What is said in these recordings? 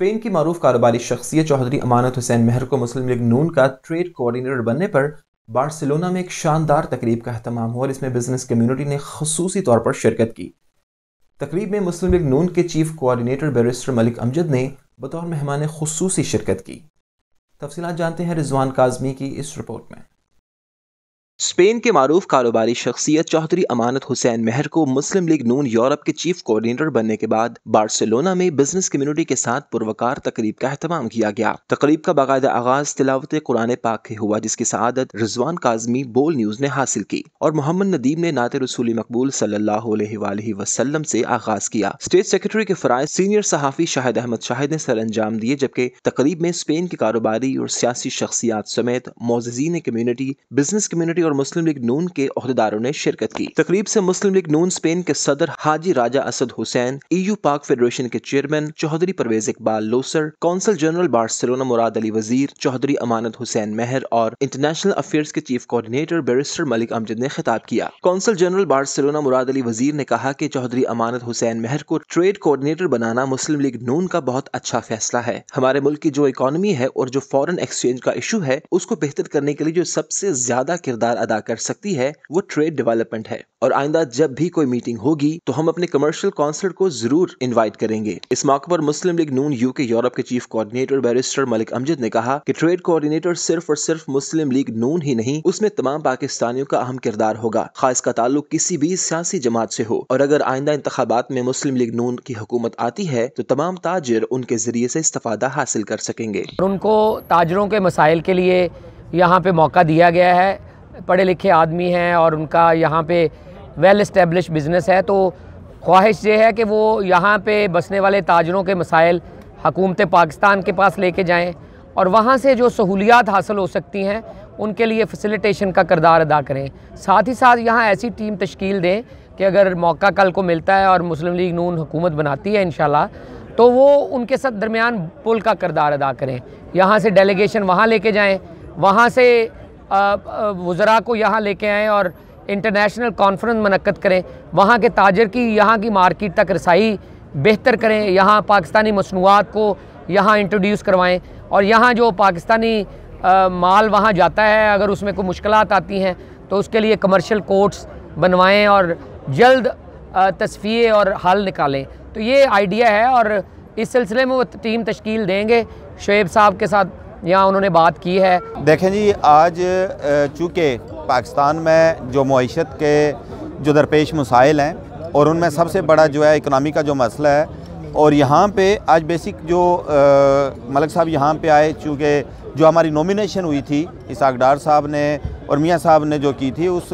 Spain की मरूफ कारोबारी शख्सियत चौधरी अमानत हुसैन मेहर को मुस्लिम लीग नून का ट्रेड कोऑर्डिनेटर बनने पर बार्सिलोना में एक शानदार तकरीब का अहतमाम हुआ और इसमें बिजनेस कम्यूनिटी ने खसूसी तौर पर शिरकत की तकरीब में मुस्लिम लीग नून के chief coordinator barrister Malik Amjad ने बतौर मेहमान खसूसी शिरकत की तफसीत जानते हैं रिजवान काजमी की इस रिपोर्ट में स्पेन के मारूफ कारोबारी शख्सियत चौधरी अमानत हुसैन मेहर को मुस्लिम लीग नून यूरोप के चीफ कोऑर्डिनेटर बनने के बाद बार्सिलोना में बिजनेस कम्युनिटी के साथ पुरवकार तकरीब का अहतमाम किया गया तकरीब का बाकायदा आगाज तिलावत कुरान पाक के हुआ जिसकी शहादत रिजवान काजमी बोल न्यूज ने हासिल की और मोहम्मद नदीम ने नाते रसूली मकबूल सल्लाम से आगाज किया स्टेट सेक्रेटरी के फ़राय सीनियर सहाफी शाहिद अहमद शाहिद ने सर अंजाम दिए जबकि तकरीब में स्पेन के कारोबारी और सियासी शख्सियात समेत मोजीन कम्युनिटी बिजनेस कम्युनिटी और मुस्लिम लीग नून के अहदेदारों ने शिरकत की तकरीब से मुस्लिम लीग नून स्पेन के सदर हाजी राजा असद हुसैन ईयू पाक फेडरेशन के chairman Chaudhry Parvez Iqbal Losar consul general Barcelona Murad Ali Wazir Chaudhry Amanat Hussain Mehar और इंटरनेशनल अफेयर्स के chief coordinator barrister Malik Amjad ने खिताब किया consul general Barcelona Murad Ali Wazir ने कहा कि चौधरी अमानत हुसैन मेहर को ट्रेड कोऑर्डिनेटर बनाना मुस्लिम लीग नून का बहुत अच्छा फैसला है हमारे मुल्क की जो इकोनॉमी है और जो फॉरेन एक्सचेंज का इशू है उसको बेहतर करने के लिए जो सबसे ज्यादा किरदार अदा कर सकती है वो ट्रेड डेवलपमेंट है और आइंदा जब भी कोई मीटिंग होगी तो हम अपने कमर्शियल काउंसिल को जरूर इन्वाइट करेंगे इस मौके पर मुस्लिम लीग नून यू के यूरोप के chief coordinator barrister Malik Amjad ने कहा कि ट्रेड कोऑर्डिनेटर सिर्फ और सिर्फ मुस्लिम लीग नून ही नहीं उसमें तमाम पाकिस्तानियों का अहम किरदार होगा खास का ताल्लुक किसी भी सियासी जमात से हो और अगर आइंदा इंतबात में मुस्लिम लीग नून की हुकूमत आती है तो तमाम ताजर उनके जरिए से इस्तादा हासिल कर सकेंगे उनको ताजरों के मसाइल के लिए यहाँ पे मौका दिया गया है पढ़े लिखे आदमी हैं और उनका यहाँ पे वेल इस्टेब्लिश बिज़नेस है तो ख्वाहिश ये है कि वो यहाँ पे बसने वाले ताजरों के मसाइल हकूमत पाकिस्तान के पास लेके जाएं और वहाँ से जो सहूलियात हासिल हो सकती हैं उनके लिए फैसिलिटेशन का करदार अदा करें साथ ही साथ यहाँ ऐसी टीम तश्कील दें कि अगर मौका कल को मिलता है और मुस्लिम लीग नून हुकूमत बनाती है इन तो वो उनके साथ दरमियान पुल का करदार अदा करें यहाँ से डेलीगेशन वहाँ लेके जाएँ वहाँ से वज़रा को यहाँ लेके आएँ और इंटरनेशनल कॉन्फ्रेंस मनक़द करें वहाँ के ताजर की यहाँ की मार्केट तक रसाई बेहतर करें यहाँ पाकिस्तानी मसनूआत को यहाँ इंट्रोड्यूस करवाएँ और यहाँ जो पाकिस्तानी आ, माल वहाँ जाता है अगर उसमें कोई मुश्किल आती हैं तो उसके लिए कमर्शियल कोर्ट्स बनवाएँ और जल्द तस्फिए और हल निकालें तो ये आइडिया है और इस सिलसिले में वो टीम तश्कील देंगे शुएब साहब के साथ यहाँ उन्होंने बात की है देखें जी आज चूँकि पाकिस्तान में जो मीशत के जो दरपेश मसाइल हैं और उनमें सबसे बड़ा जो है इकनॉमी का जो मसला है और यहाँ पे आज बेसिक जो मलिक साहब यहाँ पे आए चूँकि जो हमारी नॉमिनेशन हुई थी इसाक डार साहब ने और मियाँ साहब ने जो की थी उस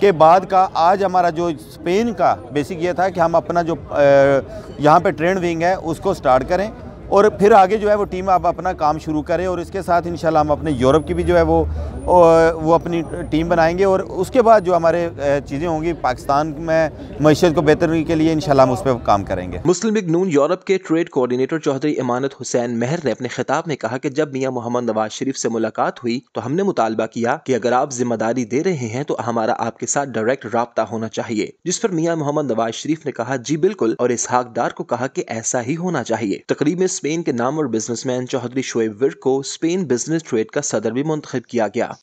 के बाद का आज हमारा जो स्पेन का बेसिक ये था कि हम अपना जो यहाँ पे ट्रेन विंग है उसको स्टार्ट करें और फिर आगे जो है वो टीम आप अपना काम शुरू करे और इसके साथ इन हम अपने यूरोप की भी जो है वो वो अपनी टीम बनाएंगे और उसके बाद जो हमारे चीज़ें होंगी पाकिस्तान में मीशत को बेहतर के लिए इन हम उस पर काम करेंगे मुस्लिम लीग नून यूरोप के ट्रेड कोऑर्डिनेटर चौधरी इमानत हुसैन मेहर ने अपने खिताब में कहा कि जब मियाँ मोहम्मद नवाज शरीफ से मुलाकात हुई तो हमने मुतालबा किया कि अगर आप जिम्मेदारी दे रहे हैं तो हमारा आपके साथ डायरेक्ट रबता होना चाहिए जिस पर मियाँ मोहम्मद नवाज शरीफ ने कहा जी बिल्कुल और इसहाकदार को कहा कि ऐसा ही होना चाहिए तकरीब इस स्पेन के नाम और बिजनेसमैन चौधरी शोएब विर्क को स्पेन बिजनेस ट्रेड का सदर भी मुंतब किया गया